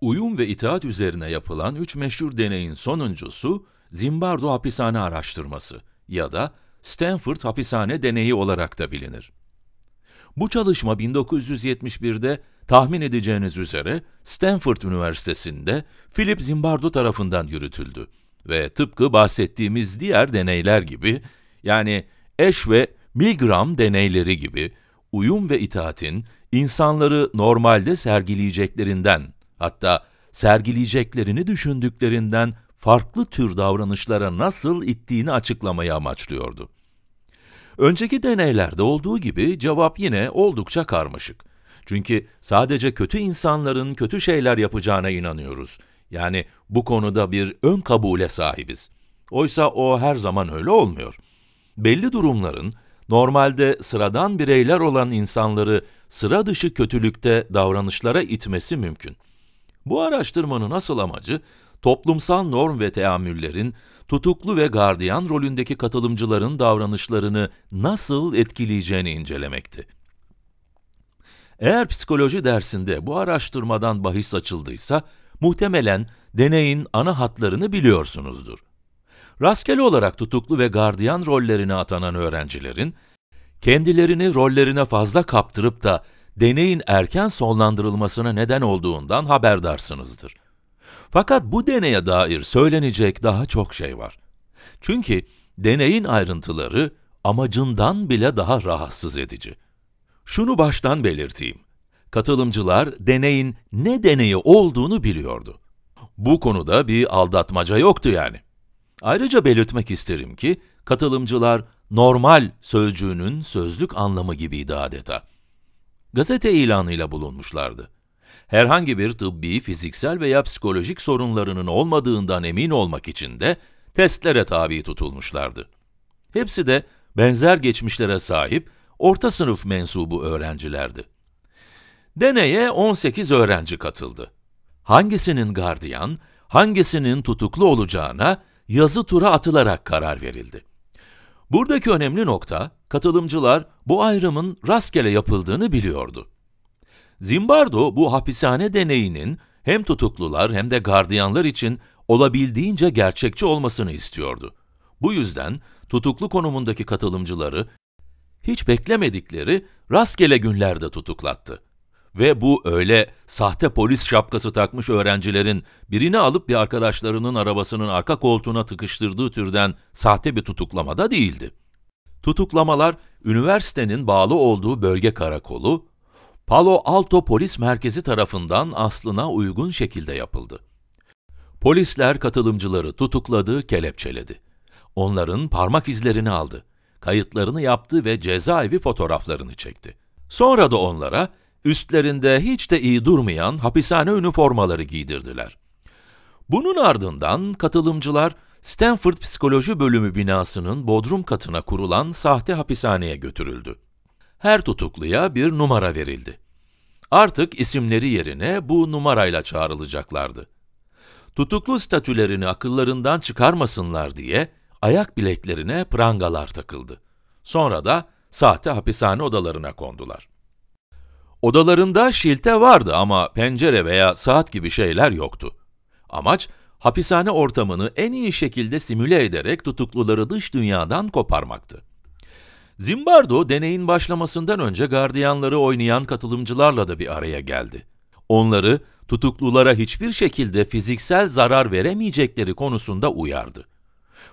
Uyum ve itaat üzerine yapılan üç meşhur deneyin sonuncusu Zimbardo hapishane araştırması ya da Stanford hapishane deneyi olarak da bilinir. Bu çalışma 1971'de tahmin edeceğiniz üzere Stanford Üniversitesi'nde Philip Zimbardo tarafından yürütüldü ve tıpkı bahsettiğimiz diğer deneyler gibi yani Ash ve Milgram deneyleri gibi uyum ve itaatin insanları normalde sergileyeceklerinden Hatta sergileyeceklerini düşündüklerinden farklı tür davranışlara nasıl ittiğini açıklamayı amaçlıyordu. Önceki deneylerde olduğu gibi cevap yine oldukça karmaşık. Çünkü sadece kötü insanların kötü şeyler yapacağına inanıyoruz. Yani bu konuda bir ön kabule sahibiz. Oysa o her zaman öyle olmuyor. Belli durumların normalde sıradan bireyler olan insanları sıra dışı kötülükte davranışlara itmesi mümkün. Bu araştırmanın asıl amacı, toplumsal norm ve teamüllerin, tutuklu ve gardiyan rolündeki katılımcıların davranışlarını nasıl etkileyeceğini incelemekti. Eğer psikoloji dersinde bu araştırmadan bahis açıldıysa, muhtemelen deneyin ana hatlarını biliyorsunuzdur. Rastgele olarak tutuklu ve gardiyan rollerine atanan öğrencilerin, kendilerini rollerine fazla kaptırıp da deneyin erken sonlandırılmasına neden olduğundan haberdarsınızdır. Fakat bu deneye dair söylenecek daha çok şey var. Çünkü deneyin ayrıntıları amacından bile daha rahatsız edici. Şunu baştan belirteyim. Katılımcılar deneyin ne deneyi olduğunu biliyordu. Bu konuda bir aldatmaca yoktu yani. Ayrıca belirtmek isterim ki katılımcılar normal sözcüğünün sözlük anlamı gibiydi adeta gazete ilanıyla bulunmuşlardı. Herhangi bir tıbbi, fiziksel veya psikolojik sorunlarının olmadığından emin olmak için de testlere tabi tutulmuşlardı. Hepsi de benzer geçmişlere sahip orta sınıf mensubu öğrencilerdi. Deneye 18 öğrenci katıldı. Hangisinin gardiyan, hangisinin tutuklu olacağına yazı tura atılarak karar verildi. Buradaki önemli nokta, katılımcılar bu ayrımın rastgele yapıldığını biliyordu. Zimbardo bu hapishane deneyinin hem tutuklular hem de gardiyanlar için olabildiğince gerçekçi olmasını istiyordu. Bu yüzden tutuklu konumundaki katılımcıları hiç beklemedikleri rastgele günlerde tutuklattı. Ve bu öyle sahte polis şapkası takmış öğrencilerin birini alıp bir arkadaşlarının arabasının arka koltuğuna tıkıştırdığı türden sahte bir tutuklama da değildi. Tutuklamalar üniversitenin bağlı olduğu bölge karakolu, Palo Alto Polis Merkezi tarafından aslına uygun şekilde yapıldı. Polisler katılımcıları tutukladı, kelepçeledi. Onların parmak izlerini aldı, kayıtlarını yaptı ve cezaevi fotoğraflarını çekti. Sonra da onlara üstlerinde hiç de iyi durmayan hapishane üniformaları giydirdiler. Bunun ardından katılımcılar Stanford Psikoloji Bölümü binasının bodrum katına kurulan sahte hapishaneye götürüldü. Her tutukluya bir numara verildi. Artık isimleri yerine bu numarayla çağrılacaklardı. Tutuklu statülerini akıllarından çıkarmasınlar diye ayak bileklerine prangalar takıldı. Sonra da sahte hapishane odalarına kondular. Odalarında şilte vardı ama pencere veya saat gibi şeyler yoktu. Amaç, hapishane ortamını en iyi şekilde simüle ederek tutukluları dış dünyadan koparmaktı. Zimbardo, deneyin başlamasından önce gardiyanları oynayan katılımcılarla da bir araya geldi. Onları, tutuklulara hiçbir şekilde fiziksel zarar veremeyecekleri konusunda uyardı.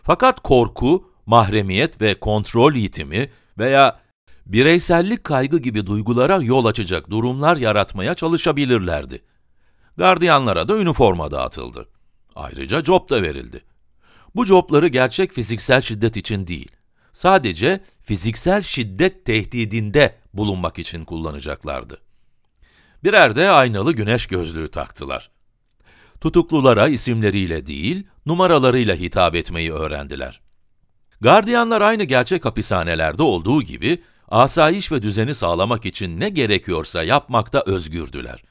Fakat korku, mahremiyet ve kontrol yitimi veya bireysellik kaygı gibi duygulara yol açacak durumlar yaratmaya çalışabilirlerdi. Gardiyanlara da üniforma dağıtıldı. Ayrıca job da verildi. Bu jobları gerçek fiziksel şiddet için değil, sadece fiziksel şiddet tehdidinde bulunmak için kullanacaklardı. Birer de aynalı güneş gözlüğü taktılar. Tutuklulara isimleriyle değil, numaralarıyla hitap etmeyi öğrendiler. Gardiyanlar aynı gerçek hapishanelerde olduğu gibi asayiş ve düzeni sağlamak için ne gerekiyorsa yapmakta özgürdüler.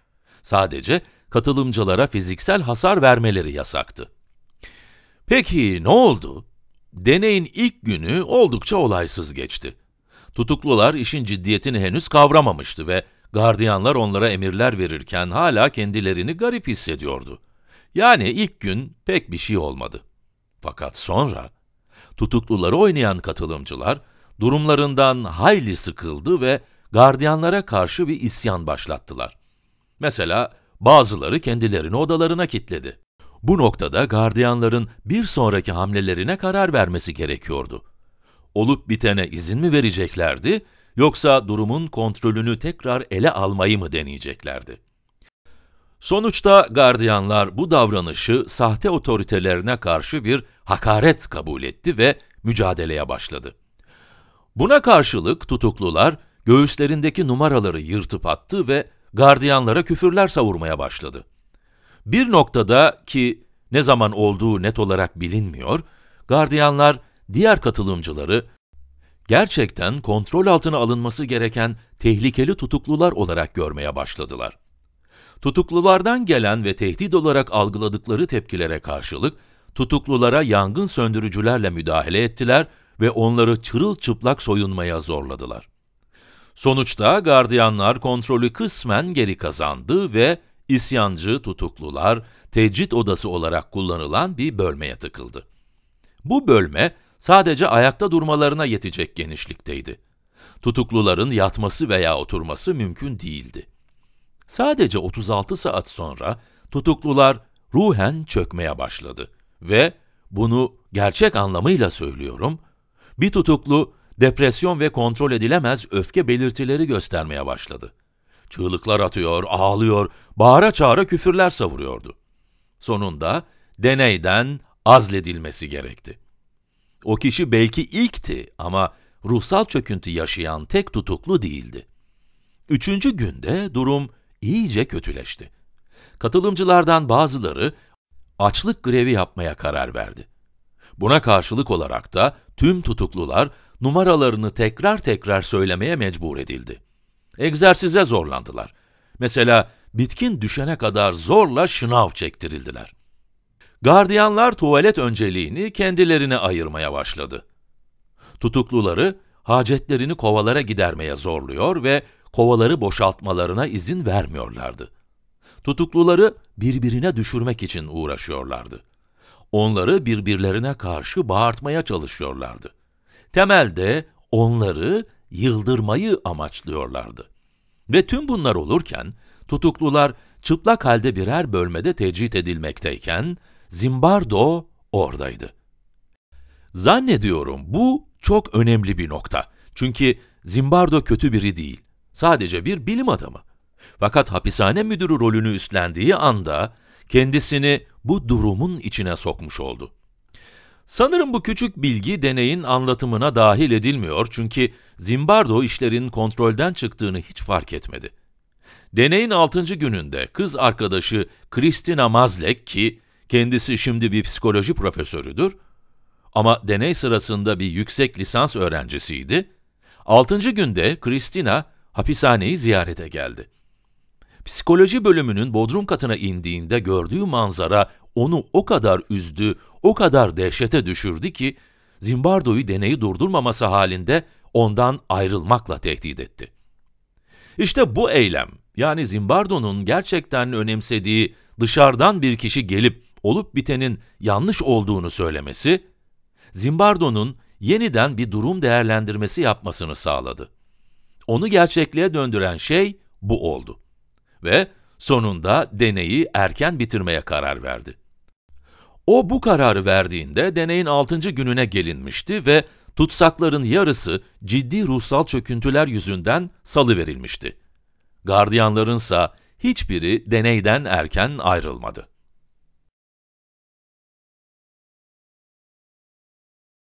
Sadece katılımcılara fiziksel hasar vermeleri yasaktı. Peki ne oldu? Deneyin ilk günü oldukça olaysız geçti. Tutuklular işin ciddiyetini henüz kavramamıştı ve gardiyanlar onlara emirler verirken hala kendilerini garip hissediyordu. Yani ilk gün pek bir şey olmadı. Fakat sonra tutukluları oynayan katılımcılar durumlarından hayli sıkıldı ve gardiyanlara karşı bir isyan başlattılar. Mesela bazıları kendilerini odalarına kilitledi. Bu noktada gardiyanların bir sonraki hamlelerine karar vermesi gerekiyordu. Olup bitene izin mi vereceklerdi yoksa durumun kontrolünü tekrar ele almayı mı deneyeceklerdi? Sonuçta gardiyanlar bu davranışı sahte otoritelerine karşı bir hakaret kabul etti ve mücadeleye başladı. Buna karşılık tutuklular göğüslerindeki numaraları yırtıp attı ve gardiyanlara küfürler savurmaya başladı. Bir noktada ki ne zaman olduğu net olarak bilinmiyor, gardiyanlar diğer katılımcıları gerçekten kontrol altına alınması gereken tehlikeli tutuklular olarak görmeye başladılar. Tutuklulardan gelen ve tehdit olarak algıladıkları tepkilere karşılık tutuklulara yangın söndürücülerle müdahale ettiler ve onları çırılçıplak soyunmaya zorladılar. Sonuçta gardiyanlar kontrolü kısmen geri kazandı ve isyancı tutuklular tecrit odası olarak kullanılan bir bölmeye tıkıldı. Bu bölme sadece ayakta durmalarına yetecek genişlikteydi. Tutukluların yatması veya oturması mümkün değildi. Sadece 36 saat sonra tutuklular ruhen çökmeye başladı ve bunu gerçek anlamıyla söylüyorum, bir tutuklu depresyon ve kontrol edilemez öfke belirtileri göstermeye başladı. Çığlıklar atıyor, ağlıyor, bağıra çağıra küfürler savuruyordu. Sonunda deneyden azledilmesi gerekti. O kişi belki ilkti ama ruhsal çöküntü yaşayan tek tutuklu değildi. Üçüncü günde durum iyice kötüleşti. Katılımcılardan bazıları açlık grevi yapmaya karar verdi. Buna karşılık olarak da tüm tutuklular numaralarını tekrar tekrar söylemeye mecbur edildi. Egzersize zorlandılar. Mesela bitkin düşene kadar zorla şınav çektirildiler. Gardiyanlar tuvalet önceliğini kendilerine ayırmaya başladı. Tutukluları hacetlerini kovalara gidermeye zorluyor ve kovaları boşaltmalarına izin vermiyorlardı. Tutukluları birbirine düşürmek için uğraşıyorlardı onları birbirlerine karşı bağırtmaya çalışıyorlardı. Temelde onları yıldırmayı amaçlıyorlardı. Ve tüm bunlar olurken tutuklular çıplak halde birer bölmede tecrit edilmekteyken Zimbardo oradaydı. Zannediyorum bu çok önemli bir nokta. Çünkü Zimbardo kötü biri değil. Sadece bir bilim adamı. Fakat hapishane müdürü rolünü üstlendiği anda kendisini bu durumun içine sokmuş oldu. Sanırım bu küçük bilgi deneyin anlatımına dahil edilmiyor çünkü Zimbardo işlerin kontrolden çıktığını hiç fark etmedi. Deneyin 6. gününde kız arkadaşı Kristina Mazlek ki kendisi şimdi bir psikoloji profesörüdür ama deney sırasında bir yüksek lisans öğrencisiydi. 6. günde Kristina hapishaneyi ziyarete geldi. Psikoloji bölümünün bodrum katına indiğinde gördüğü manzara onu o kadar üzdü, o kadar dehşete düşürdü ki Zimbardo'yu deneyi durdurmaması halinde ondan ayrılmakla tehdit etti. İşte bu eylem, yani Zimbardo'nun gerçekten önemsediği dışarıdan bir kişi gelip olup bitenin yanlış olduğunu söylemesi, Zimbardo'nun yeniden bir durum değerlendirmesi yapmasını sağladı. Onu gerçekliğe döndüren şey bu oldu ve sonunda deneyi erken bitirmeye karar verdi. O bu kararı verdiğinde deneyin 6. gününe gelinmişti ve tutsakların yarısı ciddi ruhsal çöküntüler yüzünden salıverilmişti. Gardiyanlarınsa hiçbiri deneyden erken ayrılmadı.